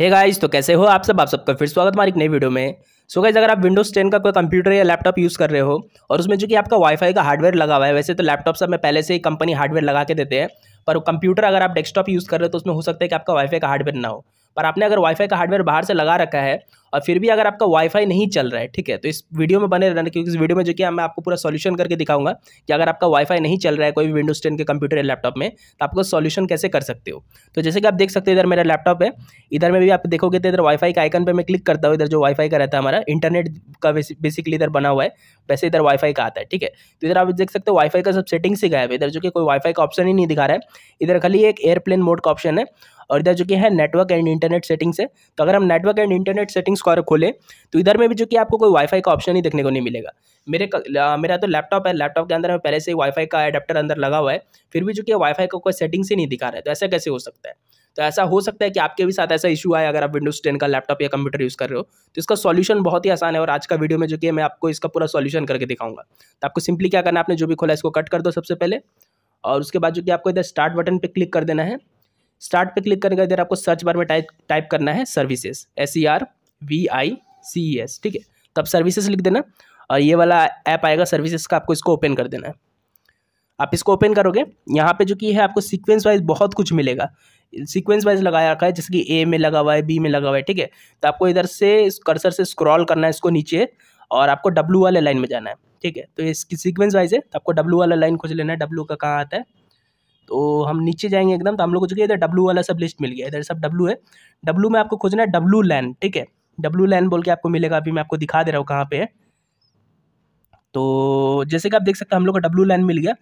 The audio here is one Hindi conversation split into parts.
हे hey गाइस तो कैसे हो आप सब आप सबका फिर स्वागत हमारी एक नई वीडियो में सो so गाइस अगर आप विंडोज़ टेन का कोई कंप्यूटर या लैपटॉप यूज़ कर रहे हो और उसमें जो कि आपका वाईफाई का हार्डवेयर लगा हुआ है वैसे तो लैपटॉप सब में पहले से ही कंपनी हार्डवेयर लगा के देते हैं पर कंप्यूटर अगर आप डेस्कटॉप यूज़ कर रहे हो तो उसमें हो सकता है कि आपका वाईफाई का हार्डवेयर ना हो पर आपने अगर वाईफाई का हार्डवेयर बाहर से लगा रखा है और फिर भी अगर आपका वाईफाई नहीं चल रहा है ठीक है तो इस वीडियो में बने रहना क्योंकि इस वीडियो में जो कि मैं आपको पूरा सोल्यूशन करके दिखाऊंगा कि अगर आपका वाईफाई नहीं चल रहा है कोई भी विंडोज टेन के कंप्यूटर या लैपटॉप में तो आपको सोल्यूशन कैसे कर सकते हो तो जैसे कि आप देख सकते हो इधर मेरा लैपटॉप है इधर में भी आप देखोगे तो इधर वाईफाई का आइकन पर मैं क्लिक करता हूँ इधर जो वाईफाई का रहता है हमारा इंटरनेट का बेसिकली इधर बना हुआ है वैसे इधर वाईफाई का आता है ठीक है तो इधर आप देख सकते हो वाईफाई का सब सेटिंग्स ही गायब है इधर जो कि कोई वाईफाई का ऑप्शन ही नहीं दिखा रहा है इधर खाली एक एयरप्लेन मोड का ऑप्शन है और इधर जो कि है नेटवर्क एंड इंटरनेट सेटिंग्स है तो अगर हम नेटवर्क एंड इंटरनेट सेटिंग्स को अगर खोलें तो इधर में भी जो कि आपको कोई वाईफाई का ऑप्शन ही देखने को नहीं मिलेगा मेरे मेरा तो लैपटॉप है लैपटॉप के अंदर में पहले से ही वाईफाई का एडाप्टर अंदर लगा हुआ है फिर भी जो कि वाईफाई का कोई सेटिंग्स ही नहीं दिखा रहा है तो ऐसा कैसे हो सकता है तो ऐसा हो सकता है कि आपके भी साथ ऐसा इशू आए अगर आप विंडोज टेन का लैपटॉप या कंप्यूटर यूज़ कर रहे हो तो इसका सॉल्यूशन बहुत ही आसान है और आज का वीडियो में जो कि मैं आपको इसका पूरा सॉल्यूशन करके दिखाऊंगा तो आपको सिंपली क्या करना है आपने जो भी खोला इसको कट कर दो सबसे पहले और उसके बाद जो कि आपको इधर स्टार्ट बटन पर क्लिक कर देना है स्टार्ट पे क्लिक करने इधर आपको सर्च बार में टाइप टाइप करना है services S E R e V I C E S e ठीक है तब तो सर्विसेज लिख देना और ये वाला ऐप आएगा सर्विसेज का आपको इसको ओपन कर देना है आप इसको ओपन करोगे यहाँ पे जो कि है आपको सीक्वेंस वाइज बहुत कुछ मिलेगा सीक्वेंस वाइज लगाया रखा है जैसे कि ए में लगा हुआ है बी में लगा हुआ है ठीक है तो आपको इधर से कर्सर से स्क्रॉल करना है इसको नीचे और आपको डब्लू वाले लाइन में जाना है ठीक है तो इसकी सीक्वेंस वाइज है तो आपको डब्लू वाला लाइन खोज लेना है डब्लू का कहाँ आता है तो हम नीचे जाएंगे एकदम तो हम लोग को चूँकि इधर डब्लू वाला सब लिस्ट मिल गया इधर सब डब्लू है डब्लू में आपको खोजना है डब्लू लैन ठीक है डब्लू लैन बोल के आपको मिलेगा अभी मैं आपको दिखा दे रहा हूँ कहाँ पे है तो जैसे कि आप देख सकते हैं हम लोग को डब्लू लैन मिल गया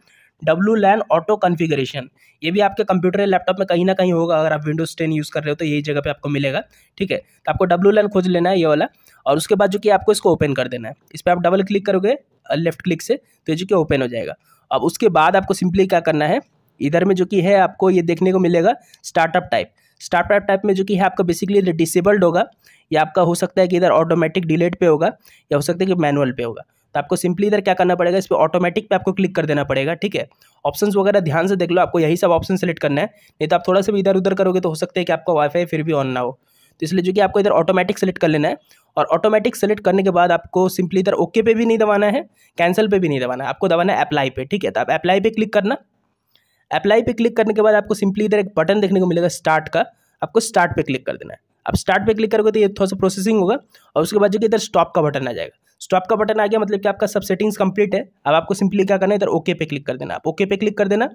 डब्लू लैन ऑटो कन्फिगरेशन ये भी आपके कंप्यूटर या लैपटॉप में कहीं ना कहीं होगा अगर आप विंडोज टेन यूज़ कर रहे हो तो यही जगह पे आपको मिलेगा ठीक है तो आपको डब्लू लैन खोज लेना है ये वाला और उसके बाद जो कि आपको इसको ओपन कर देना है इस पर आप डबल क्लिक करोगे लेफ्ट क्लिक से तो ये जो कि ओपन हो जाएगा अब उसके बाद आपको सिंपली क्या करना है इधर में जो कि है आपको ये देखने को मिलेगा स्टार्टअप टाइप स्टार्टअप टाइप में जो कि है आपका बेसिकली डिसेबल्ड होगा या आपका हो सकता है कि इधर ऑटोमेटिक डिलेट पे होगा या हो सकता है कि मैनुअल पे होगा तो आपको सिंपली इधर क्या करना पड़ेगा इस पर ऑटोमेटिक पे आपको क्लिक कर देना पड़ेगा ठीक है ऑप्शन वगैरह ध्यान से देख लो आपको यही सब ऑप्शन सेलेक्ट करना है नहीं तो आप थोड़ा सा भी इधर उधर करोगे तो हो सकता है कि आपका वाईफाई फिर भी ऑन ना हो तो इसलिए जो कि आपको इधर ऑटोमेटिक सेलेक्ट कर लेना है और ऑटोमेटिक सेलेक्ट करने के बाद आपको सिंपली इधर ओके पे भी नहीं दबाना है कैंसिल पे भी नहीं दबाना है आपको दबाना है अप्लाई पे ठीक है तो आप अप्लाई पे क्लिक करना अप्लाई पे क्लिक करने के बाद आपको सिंपली इधर एक बटन देखने को मिलेगा स्टार्ट का आपको स्टार्ट पे क्लिक कर देना है आप स्टार्ट पे क्लिक करोगे तो ये थोड़ा सा प्रोसेसिंग होगा और उसके बाद जो कि इधर स्टॉप का बटन आ जाएगा स्टॉप का बटन आ गया मतलब कि आपका सब सेटिंग्स कंप्लीट है अब आपको सिंपली क्या करना है इधर ओके पे क्लिक कर देना आप ओके पे क्लिक कर देना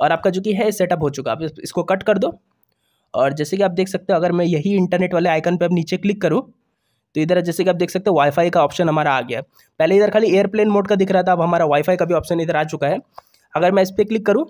और आपका जो कि है सेटअप हो चुका आप इसको कट कर दो और जैसे कि आप देख सकते हो अगर मैं यही इंटरनेट वाले आइकन पर अब नीचे क्लिक करूँ तो इधर जैसे कि आप देख सकते हो वाईफाई का ऑप्शन हमारा आ गया पहले इधर खाली एयरप्लेन मोड का दिख रहा था अब हमारा वाईफाई का भी ऑप्शन इधर आ चुका है अगर मैं इस पर क्लिक करूँ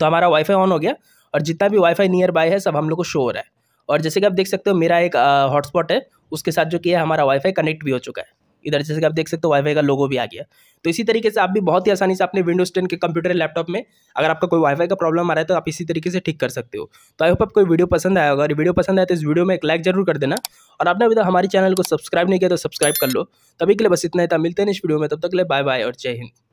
तो हमारा वाईफाई ऑन हो गया और जितना भी वाईफाई नियर बाय है सब हम लोग को शो हो रहा है और जैसे कि आप देख सकते हो मेरा एक हॉटस्पॉट है उसके साथ जो कि है हमारा वाईफाई कनेक्ट भी हो चुका है इधर जैसे कि आप देख सकते हो वाईफाई का लोगो भी आ गया तो इसी तरीके से आप भी बहुत ही आसानी से अपने विंडोज टेन के कंप्यूटर लैपटॉप में अगर आपका कोई वाईफाई का प्रॉब्लम आ रहा है तो आप इसी तरीके से ठीक कर सकते हो तो आई होप आपको वीडियो पसंद आया होगा अगर वीडियो पसंद आया तो इस वीडियो में एक लाइक जरूर कर देना और आपने अभी तक हमारे चैनल को सब्सक्राइब नहीं किया तो सब्सक्राइब कर लो तभी के लिए बस इतना ही था मिलते हैं इस वीडियो में तब तक के लिए बाय बाय और जय हिंद